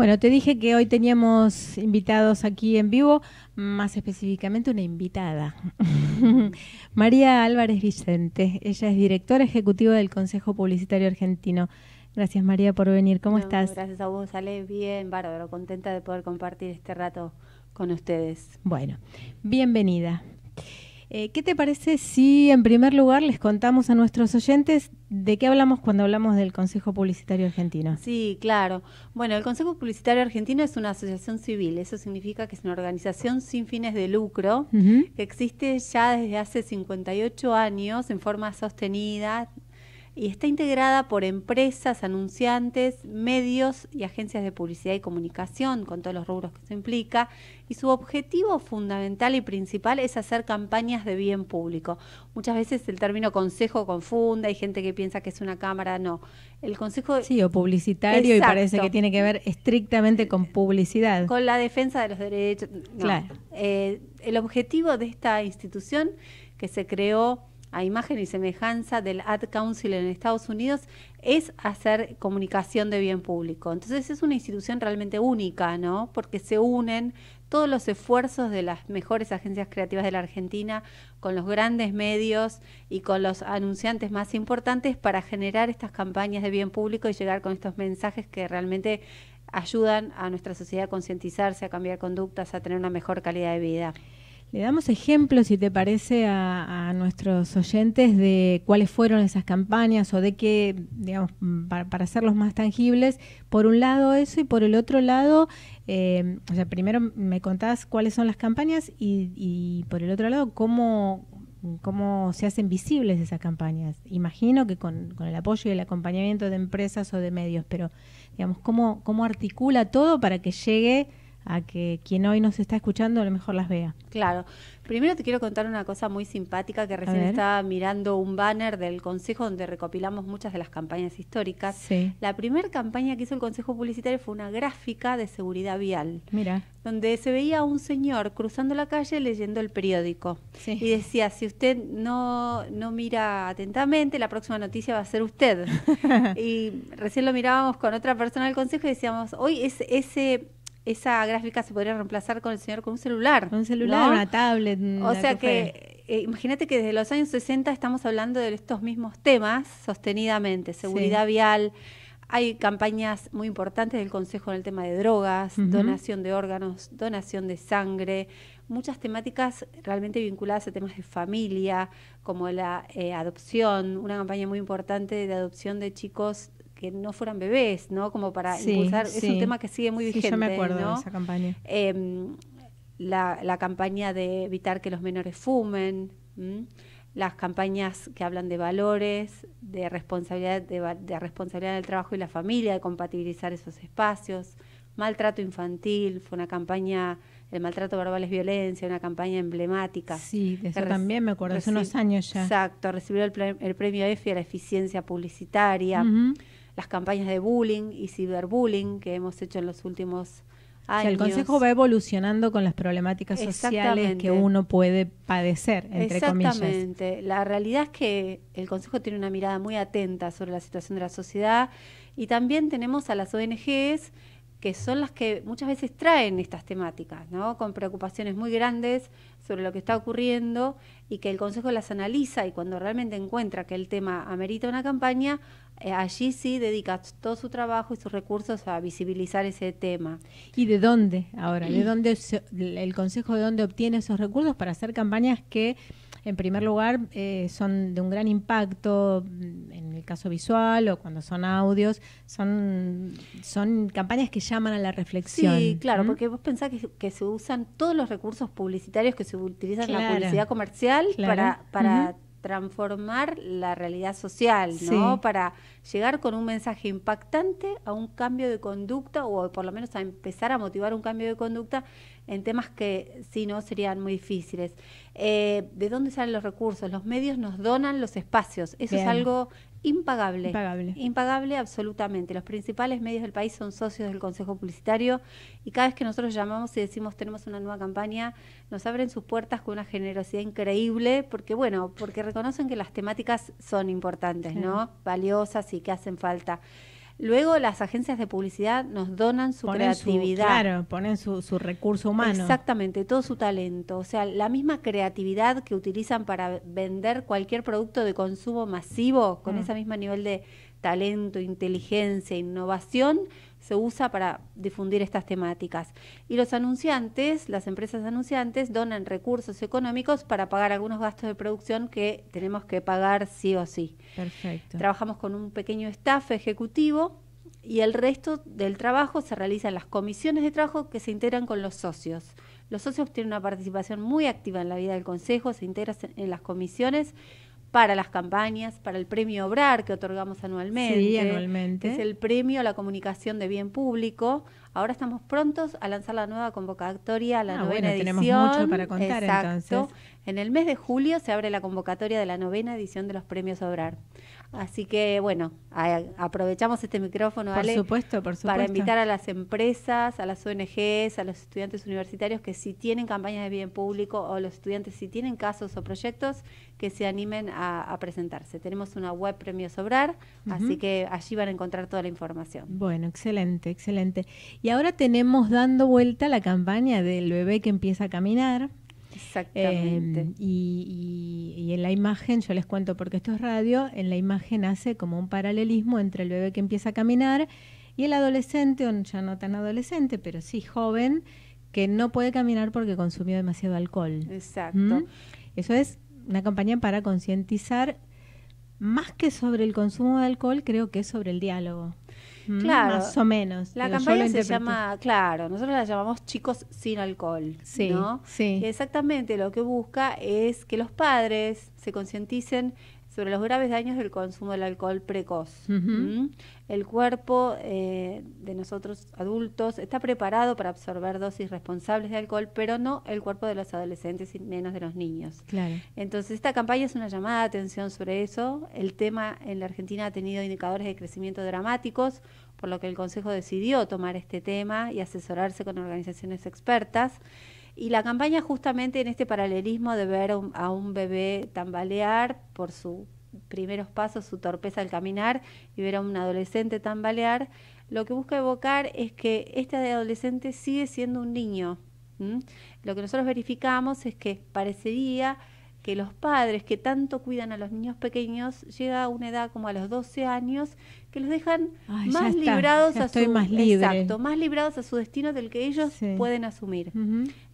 Bueno, te dije que hoy teníamos invitados aquí en vivo, más específicamente una invitada. María Álvarez Vicente, ella es directora ejecutiva del Consejo Publicitario Argentino. Gracias María por venir, ¿cómo estás? Gracias a vos, sale bien, bárbaro, contenta de poder compartir este rato con ustedes. Bueno, bienvenida. Eh, ¿Qué te parece si en primer lugar les contamos a nuestros oyentes de qué hablamos cuando hablamos del Consejo Publicitario Argentino? Sí, claro. Bueno, el Consejo Publicitario Argentino es una asociación civil, eso significa que es una organización sin fines de lucro que existe ya desde hace 58 años en forma sostenida, y está integrada por empresas, anunciantes, medios y agencias de publicidad y comunicación, con todos los rubros que se implica, y su objetivo fundamental y principal es hacer campañas de bien público. Muchas veces el término consejo confunda, hay gente que piensa que es una cámara, no. El consejo... Sí, o publicitario y parece que tiene que ver estrictamente con publicidad. Con la defensa de los derechos. Claro. Eh, el objetivo de esta institución que se creó a imagen y semejanza del Ad Council en Estados Unidos es hacer comunicación de bien público. Entonces es una institución realmente única, ¿no? Porque se unen todos los esfuerzos de las mejores agencias creativas de la Argentina con los grandes medios y con los anunciantes más importantes para generar estas campañas de bien público y llegar con estos mensajes que realmente ayudan a nuestra sociedad a concientizarse, a cambiar conductas, a tener una mejor calidad de vida. Le damos ejemplos, si te parece, a, nuestros oyentes de cuáles fueron esas campañas o de qué, digamos, mm, para, hacerlos más tangibles. Por un lado eso y por el otro lado, eh, o sea, primero me contás cuáles son las campañas y, por el otro lado, cómo, se hacen visibles esas campañas. Imagino que con, con, el apoyo y el acompañamiento de empresas o de medios, pero digamos, cómo, cómo articula todo para que llegue a que quien hoy nos está escuchando a lo mejor las vea. Claro. Primero te quiero contar una cosa muy simpática que recién estaba mirando un banner del Consejo donde recopilamos muchas de las campañas históricas. La primera campaña que hizo el Consejo Publicitario fue una gráfica de seguridad vial. Mira. Donde se veía a un señor cruzando la calle leyendo el periódico. Y decía, si usted no, no mira atentamente, la próxima noticia va a ser usted. y recién lo mirábamos con otra persona del Consejo y decíamos, hoy es ese esa gráfica se podría reemplazar con el señor con un celular. Con Un celular, una tablet. O sea que, eh, imagínate que desde los años 60 estamos hablando de estos mismos temas sostenidamente, seguridad vial. Hay campañas muy importantes del Consejo en el tema de drogas, donación de órganos, donación de sangre, muchas temáticas realmente vinculadas a temas de familia, como la eh, adopción, una campaña muy importante de adopción de chicos que no fueran bebés, ¿no? Como para impulsar, es un tema que sigue muy vigente. Sí, yo me acuerdo de esa campaña. Em, la, la, campaña de evitar que los menores fumen, las campañas que hablan de valores, de responsabilidad, de, responsabilidad del trabajo y la familia, de compatibilizar esos espacios, maltrato infantil, fue una campaña el maltrato verbal es violencia, una campaña emblemática. Sí, eso también me acuerdo, hace unos años ya. Exacto, recibió el, el premio EFI a la eficiencia publicitaria las campañas de bullying y ciberbullying que hemos hecho en los últimos años. el Consejo va evolucionando con las problemáticas sociales que uno puede padecer, entre Exactamente. comillas. Exactamente. La realidad es que el Consejo tiene una mirada muy atenta sobre la situación de la sociedad y también tenemos a las ONGs que son las que muchas veces traen estas temáticas, ¿no? con preocupaciones muy grandes sobre lo que está ocurriendo y que el Consejo las analiza y cuando realmente encuentra que el tema amerita una campaña, eh, allí sí dedica todo su trabajo y sus recursos a visibilizar ese tema. ¿Y de dónde ahora? ¿De dónde el Consejo de dónde obtiene esos recursos para hacer campañas que en primer lugar, eh, son de un gran impacto, mm, en el caso visual o cuando son audios, son, son campañas que llaman a la reflexión. Sí, claro, porque vos pensás que, se usan todos los recursos publicitarios que se utilizan en la publicidad comercial para, para transformar la realidad social, ¿no? Para llegar con un mensaje impactante a un cambio de conducta o por lo menos a empezar a motivar un cambio de conducta en temas que si no serían muy difíciles. Eh, ¿De dónde salen los recursos? Los medios nos donan los espacios. Eso es algo Impagable. Impagable. absolutamente. Los principales medios del país son socios del Consejo Publicitario y cada vez que nosotros llamamos y decimos tenemos una nueva campaña, nos abren sus puertas con una generosidad increíble porque, bueno, porque reconocen que las temáticas son importantes, ¿no? Valiosas y que hacen falta. Luego las agencias de publicidad nos donan su creatividad. claro, ponen su, recurso humano. Exactamente, todo su talento. O sea, la misma creatividad que utilizan para vender cualquier producto de consumo masivo, con mm. ese mismo nivel de talento, inteligencia, innovación, se usa para difundir estas temáticas. Y los anunciantes, las empresas anunciantes, donan recursos económicos para pagar algunos gastos de producción que tenemos que pagar sí o sí. Perfecto. Trabajamos con un pequeño staff ejecutivo y el resto del trabajo se realiza en las comisiones de trabajo que se integran con los socios. Los socios tienen una participación muy activa en la vida del Consejo, se integran en las comisiones para las campañas, para el premio Obrar que otorgamos anualmente. Sí, anualmente. Es el premio a la comunicación de bien público Ahora estamos prontos a lanzar la nueva convocatoria, la ah, novena edición. Tenemos mucho para contar En el mes de julio se abre la convocatoria de la novena edición de los premios Obrar. Así que bueno, aprovechamos este micrófono, por supuesto, por supuesto. para invitar a las empresas, a las ONGs, a los estudiantes universitarios que si tienen campañas de bien público o los estudiantes si tienen casos o proyectos que se animen a, presentarse. Tenemos una web Premios Obrar, así que allí van a encontrar toda la información. Bueno, excelente, excelente. Y ahora tenemos dando vuelta la campaña del bebé que empieza a caminar. Exactamente. Eh, y, en la imagen, yo les cuento porque esto es radio, en la imagen hace como un paralelismo entre el bebé que empieza a caminar y el adolescente, o ya no tan adolescente, pero sí joven, que no puede caminar porque consumió demasiado alcohol. Exacto. ¿Mm? Eso es una campaña para concientizar más que sobre el consumo de alcohol, creo que es sobre el diálogo claro. más o menos. La campaña se llama, claro, nosotros la llamamos chicos sin alcohol, sí, exactamente lo que busca es que los padres se concienticen sobre los graves daños del consumo del alcohol precoz. ¿Mm? El cuerpo eh, de nosotros adultos está preparado para absorber dosis responsables de alcohol, pero no el cuerpo de los adolescentes y menos de los niños. Entonces, esta campaña es una llamada de atención sobre eso. El tema en la Argentina ha tenido indicadores de crecimiento dramáticos, por lo que el Consejo decidió tomar este tema y asesorarse con organizaciones expertas. Y la campaña justamente en este paralelismo de ver a un bebé tambalear por sus primeros pasos, su torpeza al caminar, y ver a un adolescente tambalear, lo que busca evocar es que este adolescente sigue siendo un niño. Lo que nosotros verificamos es que parecería que los padres que tanto cuidan a los niños pequeños llega a una edad como a los 12 años que los dejan más librados a su exacto, más librados a su destino del que ellos pueden asumir.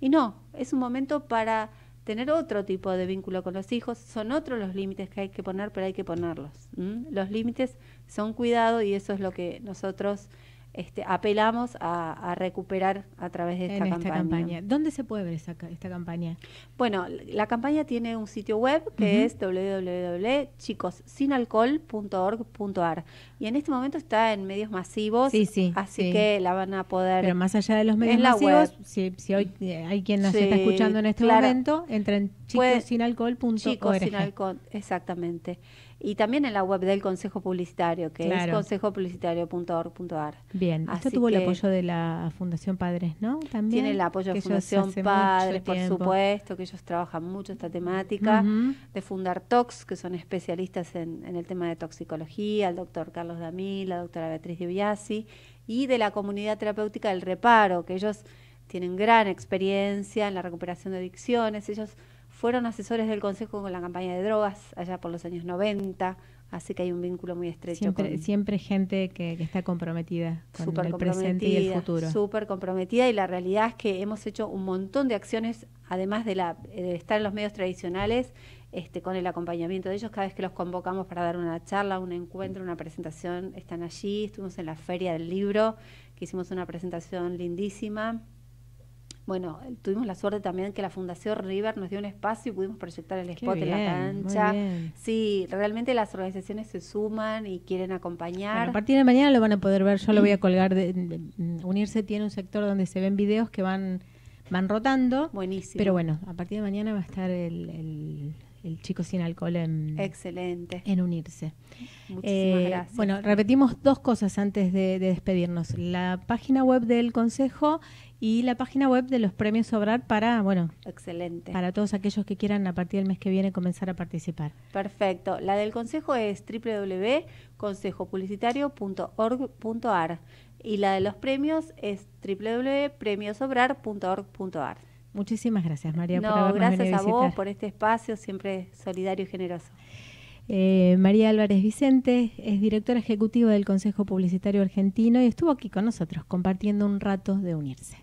Y no, es un momento para tener otro tipo de vínculo con los hijos, son otros los límites que hay que poner, pero hay que ponerlos. Los límites son cuidado y eso es lo que nosotros este, apelamos a, recuperar a través de esta, campaña. ¿Dónde se puede ver esta campaña? Bueno, la campaña tiene un sitio web que es www.chicossinalcohol.org.ar y en este momento está en medios masivos, así que la van a poder... Pero más allá de los medios masivos, si, si, hoy eh, hay quien nos está escuchando en este momento, entra pues, alcohol Chicos sin alcohol, exactamente. Y también en la web del Consejo Publicitario, que es consejopublicitario.org.ar. Bien, esto tuvo el apoyo de la Fundación Padres, ¿no? También. Tiene el apoyo de Fundación Padres, por supuesto, que ellos trabajan mucho esta temática. De Fundar que son especialistas en, el tema de toxicología, el doctor Carlos Damil, la doctora Beatriz Di y de la comunidad terapéutica del reparo, que ellos tienen gran experiencia en la recuperación de adicciones. Ellos fueron asesores del Consejo con la campaña de drogas allá por los años 90, así que hay un vínculo muy estrecho. Siempre, gente que, está comprometida con super el y el futuro. Súper comprometida y la realidad es que hemos hecho un montón de acciones, además de, la, eh, estar en los medios tradicionales, este, con el acompañamiento de ellos. Cada vez que los convocamos para dar una charla, un encuentro, una presentación, están allí. Estuvimos en la feria del libro, que hicimos una presentación lindísima bueno, tuvimos la suerte también que la Fundación River nos dio un espacio y pudimos proyectar el spot en la cancha. Sí, realmente las organizaciones se suman y quieren acompañar. a partir de mañana lo van a poder ver, yo lo voy a colgar. De, unirse tiene un sector donde se ven videos que van van rotando. Buenísimo. Pero bueno, a partir de mañana va a estar el el chico sin alcohol en, Excelente. en unirse. Muchísimas eh, gracias. Bueno, repetimos dos cosas antes de, despedirnos. La página web del Consejo y la página web de los premios Sobrar para, bueno, Excelente. para todos aquellos que quieran a partir del mes que viene comenzar a participar. Perfecto. La del Consejo es www.consejopublicitario.org.ar y la de los premios es www.premiosobrar.org.ar. Muchísimas gracias, María, no, por habernos gracias a, vos por este espacio, siempre solidario y generoso. Eh, María Álvarez Vicente es directora ejecutiva del Consejo Publicitario Argentino y estuvo aquí con nosotros compartiendo un rato de unirse.